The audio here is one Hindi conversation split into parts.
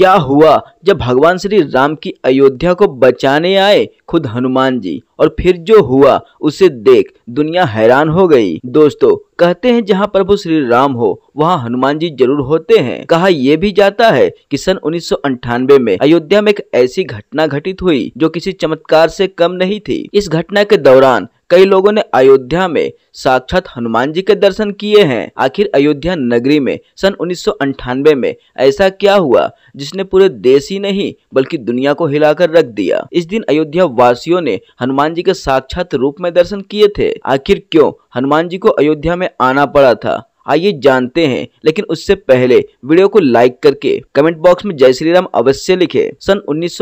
क्या हुआ जब भगवान श्री राम की अयोध्या को बचाने आए खुद हनुमान जी और फिर जो हुआ उसे देख दुनिया हैरान हो गई दोस्तों कहते हैं जहां प्रभु श्री राम हो वहां हनुमान जी जरूर होते हैं कहा यह भी जाता है कि सन उन्नीस में अयोध्या में एक ऐसी घटना घटित हुई जो किसी चमत्कार से कम नहीं थी इस घटना के दौरान कई लोगों ने अयोध्या में साक्षात हनुमान जी के दर्शन किए हैं आखिर अयोध्या नगरी में सन उन्नीस में ऐसा क्या हुआ जिसने पूरे देश ही नहीं बल्कि दुनिया को हिलाकर रख दिया इस दिन अयोध्या वासियों ने हनुमान जी के साक्षात रूप में दर्शन किए थे आखिर क्यों हनुमान जी को अयोध्या में आना पड़ा था आइए जानते हैं लेकिन उससे पहले वीडियो को लाइक करके कमेंट बॉक्स में जय श्री राम अवश्य लिखें। सन उन्नीस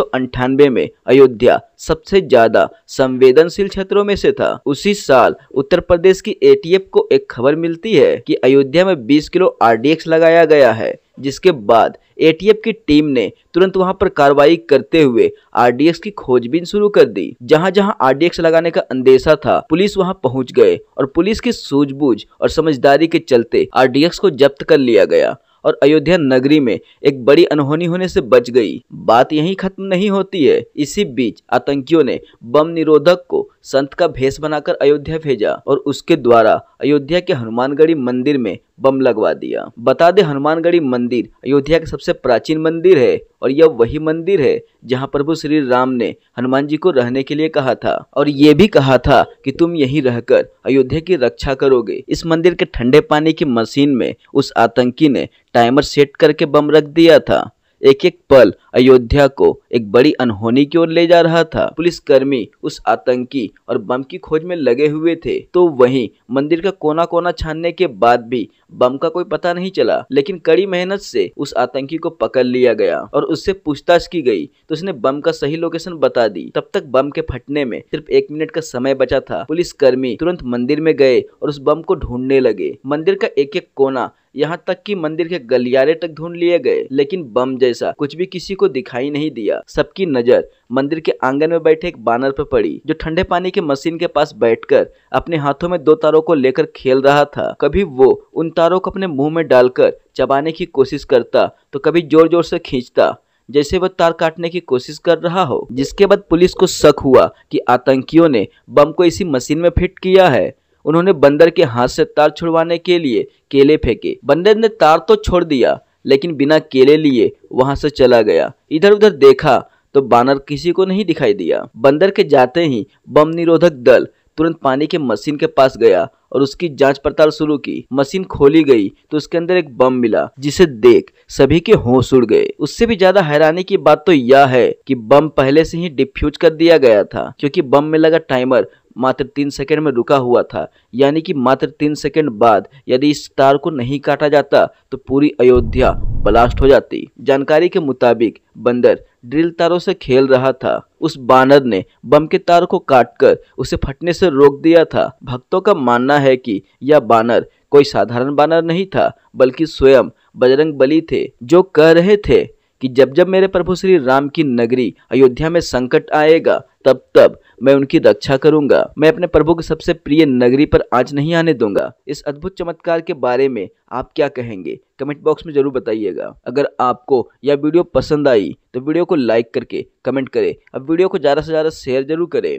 में अयोध्या सबसे ज्यादा संवेदनशील क्षेत्रों में से था उसी साल उत्तर प्रदेश की एटीएफ को एक खबर मिलती है कि अयोध्या में 20 किलो आरडीएक्स लगाया गया है जिसके बाद एटीएफ की टीम ने तुरंत वहां पर कार्रवाई करते हुए आरडीएक्स की खोजबीन शुरू कर दी जहां जहां आरडीएक्स लगाने का अंदेशा था पुलिस वहां पहुंच गए और पुलिस की सूझबूझ और समझदारी के चलते आरडीएक्स को जब्त कर लिया गया और अयोध्या नगरी में एक बड़ी अनहोनी होने से बच गई बात यहीं खत्म नहीं होती है इसी बीच आतंकियों ने बम निरोधक को संत का भेष बनाकर अयोध्या भेजा और उसके द्वारा अयोध्या के हनुमानगढ़ी मंदिर में बम लगवा दिया बता दे हनुमानगढ़ी मंदिर अयोध्या का सबसे प्राचीन मंदिर है और यह वही मंदिर है जहाँ प्रभु श्री राम ने हनुमान जी को रहने के लिए कहा था और ये भी कहा था कि तुम यहीं रहकर अयोध्या की रक्षा करोगे इस मंदिर के ठंडे पानी की मशीन में उस आतंकी ने टाइमर सेट करके बम रख दिया था एक एक पल अयोध्या को एक बड़ी अनहोनी की ओर ले जा रहा था पुलिसकर्मी उस आतंकी और बम की खोज में लगे हुए थे तो वहीं मंदिर का कोना कोना छानने के बाद भी बम का कोई पता नहीं चला लेकिन कड़ी मेहनत से उस आतंकी को पकड़ लिया गया और उससे पूछताछ की गई तो उसने बम का सही लोकेशन बता दी तब तक बम के फटने में सिर्फ एक मिनट का समय बचा था पुलिसकर्मी तुरंत मंदिर में गए और उस बम को ढूंढने लगे मंदिर का एक एक कोना यहाँ तक कि मंदिर के गलियारे तक ढूंढ लिए गए लेकिन बम जैसा कुछ भी किसी को दिखाई नहीं दिया सबकी नजर मंदिर के आंगन में बैठे एक बानर पर पड़ी जो ठंडे पानी के मशीन के पास बैठकर अपने हाथों में दो तारों को लेकर खेल रहा था कभी वो उन तारों को अपने मुंह में डालकर चबाने की कोशिश करता तो कभी जोर जोर से खींचता जैसे वह तार काटने की कोशिश कर रहा हो जिसके बाद पुलिस को शक हुआ कि आतंकियों ने बम को इसी मशीन में फिट किया है उन्होंने बंदर के हाथ से तार छुड़वाने के लिए केले फेंके बंदर ने तार तो छोड़ दिया लेकिन बिना केले लिए वहां से चला गया इधर उधर देखा तो बानर किसी को नहीं दिखाई दिया बंदर के जाते ही बम निरोधक दल तुरंत पानी के मशीन के पास गया और उसकी जांच पड़ताल शुरू की मशीन खोली गई तो उसके अंदर एक बम मिला जिसे देख सभी के होश उड़ गए उससे भी ज्यादा हैरानी की बात तो यह है कि बम पहले से ही डिफ्यूज कर दिया गया था क्योंकि बम में लगा टाइमर मात्र तीन सेकेंड में रुका हुआ था यानी कि मात्र तीन सेकेंड बाद यदि इस तार को नहीं काटा जाता तो पूरी अयोध्या ब्लास्ट हो जाती जानकारी के मुताबिक बंदर ड्रिल तारों से खेल रहा था उस बानर ने बम के तार को काटकर उसे फटने से रोक दिया था भक्तों का मानना है कि यह बानर कोई साधारण बानर नहीं था बल्कि स्वयं बजरंग बली थे जो कह रहे थे कि जब जब मेरे प्रभु श्री राम की नगरी अयोध्या में संकट आएगा तब तब मैं उनकी रक्षा करूंगा मैं अपने प्रभु की सबसे प्रिय नगरी पर आज नहीं आने दूंगा इस अद्भुत चमत्कार के बारे में आप क्या कहेंगे कमेंट बॉक्स में जरूर बताइएगा अगर आपको यह वीडियो पसंद आई तो वीडियो को लाइक करके कमेंट करें अब वीडियो को ज़्यादा से ज़्यादा शेयर जरूर करें